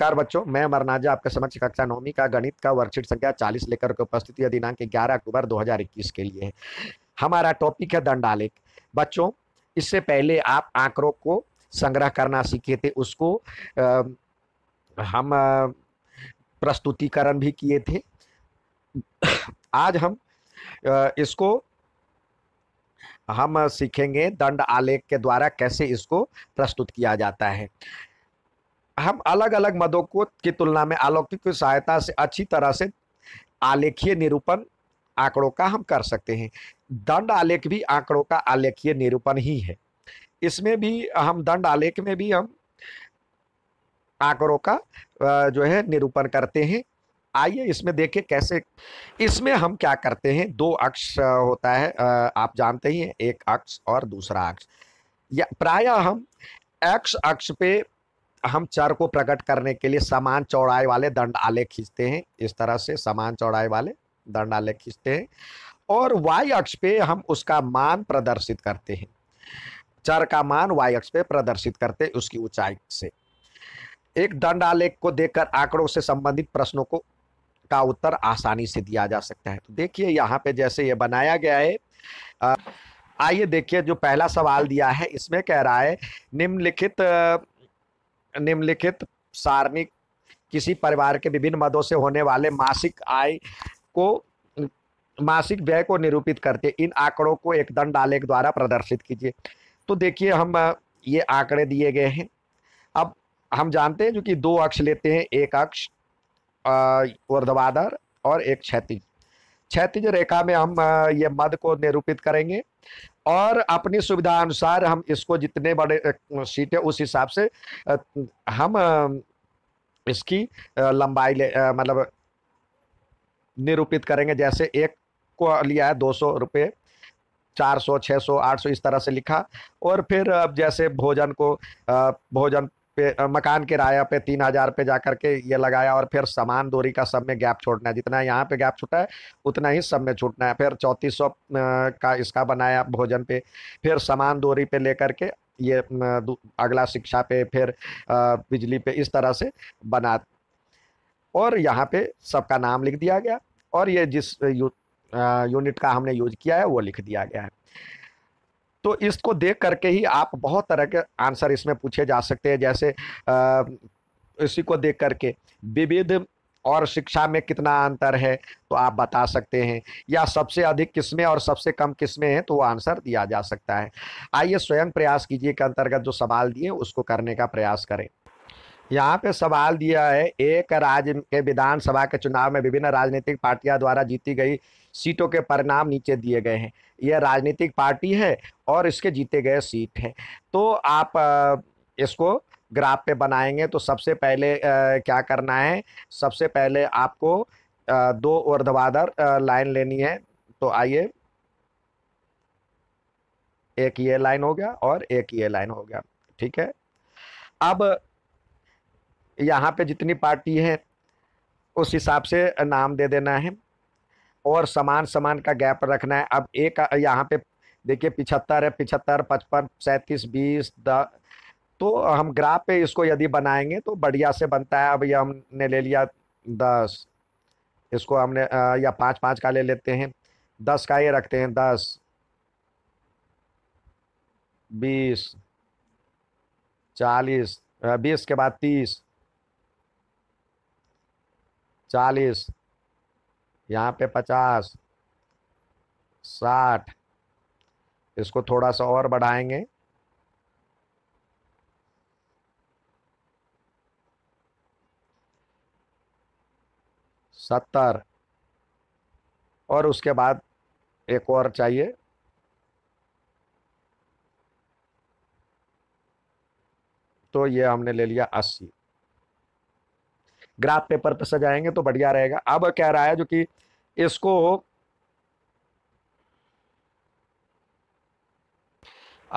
नमस्कार बच्चों मैं अमरनाजा आपके समक्ष कक्षा नौमी का गणित का वर्कशीट संख्या 40 लेकर के उपस्थिति दिनांक 11 अक्टूबर 2021 के लिए है हमारा टॉपिक है दंडालेख बच्चों इससे पहले आप आंकड़ों को संग्रह करना सीखे थे उसको आ, हम प्रस्तुतिकरण भी किए थे आज हम आ, इसको हम सीखेंगे दंड आलेख के द्वारा कैसे इसको प्रस्तुत किया जाता है हम अलग अलग मदों को की तुलना में अलौकिक की सहायता से अच्छी तरह से आलेखीय निरूपण आंकड़ों का हम कर सकते हैं दंड आलेख भी आंकड़ों का आलेखीय निरूपण ही है इसमें भी हम दंड आलेख में भी हम आंकड़ों का जो है निरूपण करते हैं आइए इसमें देखें कैसे इसमें हम क्या करते हैं दो अक्ष होता है आप जानते ही हैं एक अक्ष और दूसरा अक्ष या प्राय हम एक्स अक्ष पे हम चर को प्रकट करने के लिए समान चौड़ाई वाले दंड आले खींचते हैं इस तरह से समान चौड़ाई वाले दंड आले खींचते हैं और वाई अक्ष पे हम उसका मान प्रदर्शित करते हैं चर का मान वाई अक्ष पे प्रदर्शित करते हैं उसकी ऊंचाई से एक दंड आलेख को देखकर आंकड़ों से संबंधित प्रश्नों को का उत्तर आसानी से दिया जा सकता है तो देखिए यहाँ पे जैसे ये बनाया गया है आइए देखिए जो पहला सवाल दिया है इसमें कह रहा है निम्नलिखित निम्नलिखित सारणी किसी परिवार के विभिन्न मदों से होने वाले मासिक आय को मासिक व्यय को निरूपित करते इन आंकड़ों को एक दंड आलेख द्वारा प्रदर्शित कीजिए तो देखिए हम ये आंकड़े दिए गए हैं अब हम जानते हैं जो कि दो अक्ष लेते हैं एक अक्ष ऊर्ध्वाधर और एक क्षैतिज क्षैतिज रेखा में हम ये मद को निरूपित करेंगे और अपनी सुविधा अनुसार हम इसको जितने बड़े सीटें उस हिसाब से हम इसकी लंबाई ले मतलब निरूपित करेंगे जैसे एक को लिया है दो सौ रुपये चार सौ छः सौ आठ सौ इस तरह से लिखा और फिर अब जैसे भोजन को भोजन पे मकान किराया पे तीन हजार पे जा करके ये लगाया और फिर समान दूरी का सब में गैप छोड़ना है जितना यहाँ पे गैप छूटा है उतना ही सब में छूटना है फिर चौंतीस सौ का इसका बनाया भोजन पे फिर समान दूरी पे लेकर के ये अगला शिक्षा पे फिर बिजली पे इस तरह से बना और यहाँ पे सबका नाम लिख दिया गया और ये जिस यू, यूनिट का हमने यूज किया है वो लिख दिया गया है तो इसको देख करके ही आप बहुत तरह के आंसर इसमें पूछे जा सकते हैं जैसे आ, इसी को देख करके विविध और शिक्षा में कितना अंतर है तो आप बता सकते हैं या सबसे अधिक किस्में और सबसे कम किस्में हैं तो वो आंसर दिया जा सकता है आइए स्वयं प्रयास कीजिए के अंतर्गत जो सवाल दिए उसको करने का प्रयास करें यहाँ पे सवाल दिया है एक राज्य के विधानसभा के चुनाव में विभिन्न राजनीतिक पार्टियां द्वारा जीती गई सीटों के परिणाम नीचे दिए गए हैं यह राजनीतिक पार्टी है और इसके जीते गए सीट हैं तो आप इसको ग्राफ पे बनाएंगे तो सबसे पहले क्या करना है सबसे पहले आपको दो ऊर्ध्वाधर लाइन लेनी है तो आइए एक ये लाइन हो गया और एक ये लाइन हो गया ठीक है अब यहाँ पे जितनी पार्टी है उस हिसाब से नाम दे देना है और समान समान का गैप रखना है अब एक यहाँ पे देखिए पिछहत्तर है पिछहत्तर पचपन सैंतीस बीस द तो हम ग्राफ पे इसको यदि बनाएंगे तो बढ़िया से बनता है अब ये हमने ले लिया दस इसको हमने या पाँच पाँच का ले लेते हैं दस का ये रखते हैं दस बीस चालीस बीस के बाद तीस चालीस यहाँ पे पचास साठ इसको थोड़ा सा और बढ़ाएंगे सत्तर और उसके बाद एक और चाहिए तो ये हमने ले लिया अस्सी ग्राफ पेपर पर सजाएंगे तो बढ़िया रहेगा अब कह रहा है जो कि इसको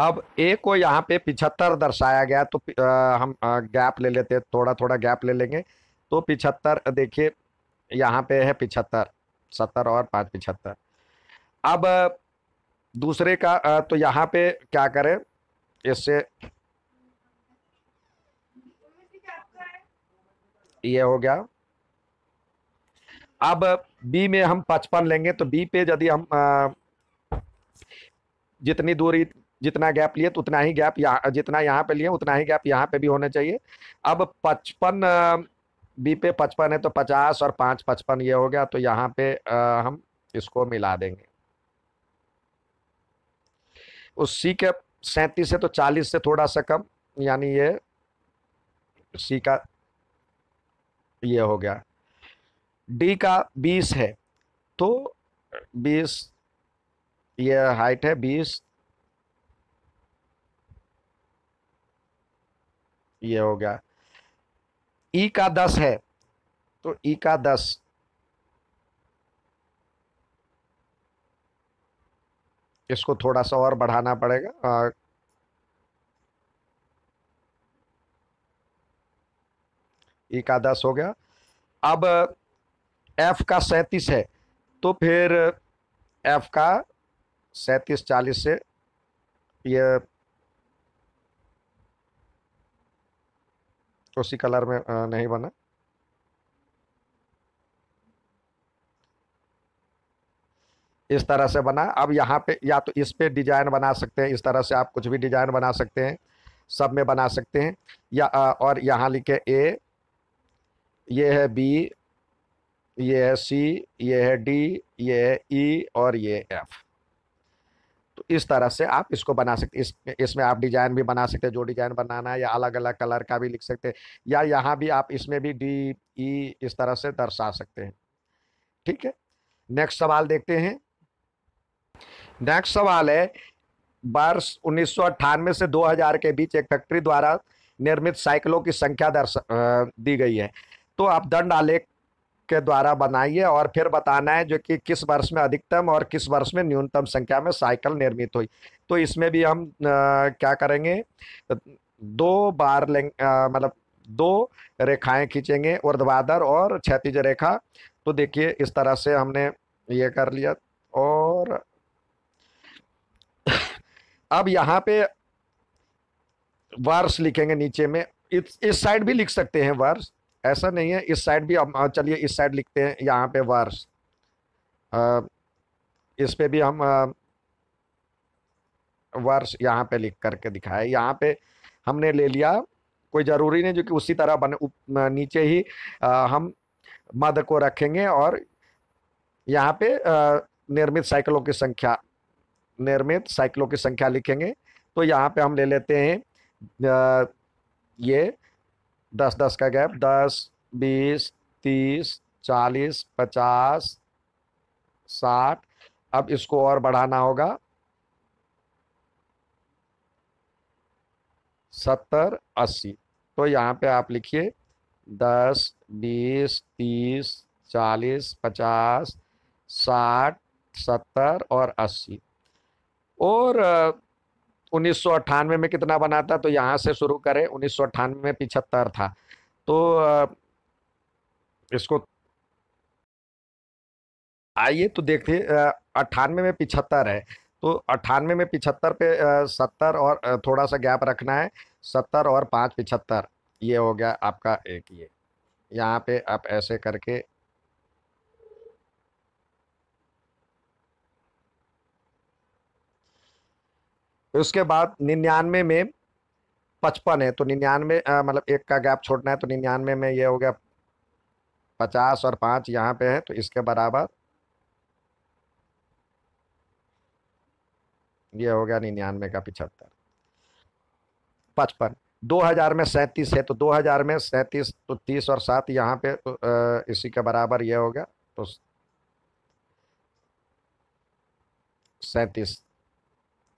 अब ए को यहाँ पे पिछहत्तर दर्शाया गया तो आ, हम आ, गैप ले लेते हैं थोड़ा थोड़ा गैप ले लेंगे तो पिछहत्तर देखिए यहाँ पे है पिछहत्तर सत्तर और पाँच पिछहत्तर अब दूसरे का आ, तो यहाँ पे क्या करें इससे ये हो गया अब बी में हम पचपन लेंगे तो बी पे यदि हम आ, जितनी दूरी जितना गैप लिए तो उतना ही गैप यहाँ जितना यहाँ पे लिए उतना ही गैप यहाँ पे भी होना चाहिए अब पचपन बी पे पचपन है तो पचास और पाँच पचपन ये हो गया तो यहाँ पे आ, हम इसको मिला देंगे उस सी के सैंतीस है तो चालीस से थोड़ा सा कम यानी ये सी का ये हो गया डी का बीस है तो बीस ये हाइट है बीस ये हो गया ई e का दस है तो ई e का दस इसको थोड़ा सा और बढ़ाना पड़ेगा ई एक का दस हो गया अब एफ का सैंतीस है तो फिर एफ का सैंतीस चालीस से ये उसी कलर में नहीं बना इस तरह से बना अब यहाँ पे या तो इस पे डिजाइन बना सकते हैं इस तरह से आप कुछ भी डिजाइन बना सकते हैं सब में बना सकते हैं या और यहाँ लिखे ए ये है बी ये है सी ये है डी ये है ई e, और ये एफ तो इस तरह से आप इसको बना सकते इस इसमें आप डिजाइन भी बना सकते हैं जो डिजाइन बनाना है या अलग अलग कलर का भी लिख सकते हैं या यहाँ भी आप इसमें भी डी ई e, इस तरह से दर्शा सकते हैं ठीक है नेक्स्ट सवाल देखते हैं नेक्स्ट सवाल है वर्ष उन्नीस से 2000 के बीच एक फैक्ट्री द्वारा निर्मित साइकिलों की संख्या दर्श दी गई है तो आप दंड आलेख के द्वारा बनाइए और फिर बताना है जो कि किस वर्ष में अधिकतम और किस वर्ष में न्यूनतम संख्या में साइकिल निर्मित हुई तो इसमें भी हम आ, क्या करेंगे दो बार मतलब दो रेखाएं खींचेंगे उर्ध्वाधर और क्षतिज रेखा तो देखिए इस तरह से हमने ये कर लिया और अब यहाँ पे वर्ष लिखेंगे नीचे में इस इस साइड भी लिख सकते हैं वर्ष ऐसा नहीं है इस साइड भी चलिए इस साइड लिखते हैं यहाँ पे वर्ष इस पे भी हम वर्ष यहाँ पे लिख करके दिखाए यहाँ पे हमने ले लिया कोई ज़रूरी नहीं जो कि उसी तरह बने उप, नीचे ही आ, हम मद को रखेंगे और यहाँ पे आ, निर्मित साइकिलों की संख्या निर्मित साइकिलों की संख्या लिखेंगे तो यहाँ पे हम ले लेते हैं आ, ये दस दस का गैप दस बीस तीस चालीस पचास साठ अब इसको और बढ़ाना होगा सत्तर अस्सी तो यहाँ पे आप लिखिए दस बीस तीस चालीस पचास साठ सत्तर और अस्सी और उन्नीस में कितना बना था तो यहाँ से शुरू करें उन्नीस में पिछहत्तर था तो इसको आइए तो देखते अट्ठानवे में पिछहत्तर है तो अट्ठानवे में पिछहत्तर पे सत्तर और थोड़ा सा गैप रखना है सत्तर और पाँच पिछहत्तर ये हो गया आपका एक ये यहाँ पे आप ऐसे करके उसके बाद निन्यानवे में पचपन है तो निन्यानवे मतलब एक का गैप छोड़ना है तो निन्यानवे में ये हो गया पचास और पाँच यहाँ पे है तो इसके बराबर ये हो गया निन्यानवे का पिछहत्तर पचपन दो हज़ार में सैंतीस है तो दो हज़ार में सैंतीस तो तीस और सात यहाँ पे तो इसी के बराबर ये हो गया तो सैंतीस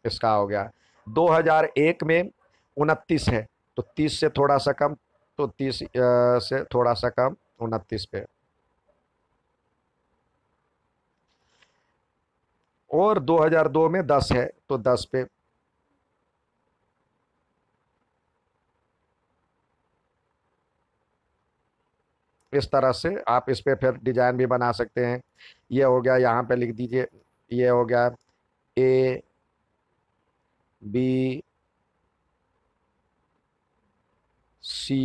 इसका हो गया 2001 में उनतीस है तो 30 से थोड़ा सा कम तो 30 से थोड़ा सा कम उनतीस पे और 2002 में 10 है तो 10 पे इस तरह से आप इस पे फिर डिज़ाइन भी बना सकते हैं ये हो गया यहाँ पे लिख दीजिए ये हो गया A B C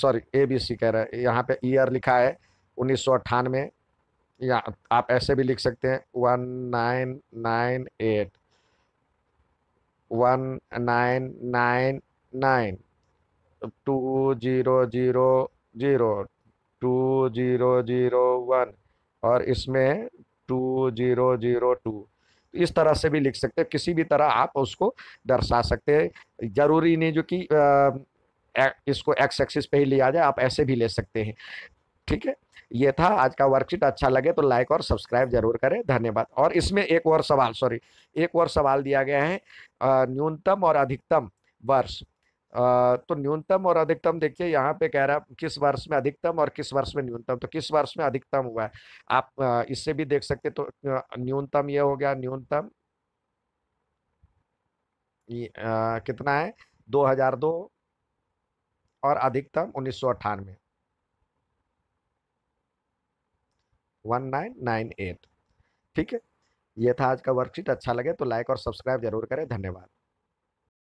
sorry A B C कह रहे हैं यहाँ पे ईयर e लिखा है उन्नीस सौ अट्ठानवे या आप ऐसे भी लिख सकते हैं one nine nine eight one nine nine nine two zero zero zero two zero zero one और इसमें टू जीरो जीरो टू इस तरह से भी लिख सकते हैं किसी भी तरह आप उसको दर्शा सकते हैं ज़रूरी नहीं जो कि इसको एक्स एक्सिस पे ही लिया जाए आप ऐसे भी ले सकते हैं ठीक है ये था आज का वर्कशीट अच्छा लगे तो लाइक और सब्सक्राइब जरूर करें धन्यवाद और इसमें एक और सवाल सॉरी एक और सवाल दिया गया है न्यूनतम और अधिकतम वर्ष तो न्यूनतम और अधिकतम देखिए यहाँ पे कह रहा है किस वर्ष में अधिकतम और किस वर्ष में न्यूनतम तो किस वर्ष में अधिकतम हुआ है आप इससे भी देख सकते तो न्यूनतम ये हो गया न्यूनतम कितना है 2002 और अधिकतम उन्नीस सौ अट्ठानवे वन नाइन नाइन एट ठीक है ये था आज का वर्कशीट अच्छा लगे तो लाइक और सब्सक्राइब जरूर करें धन्यवाद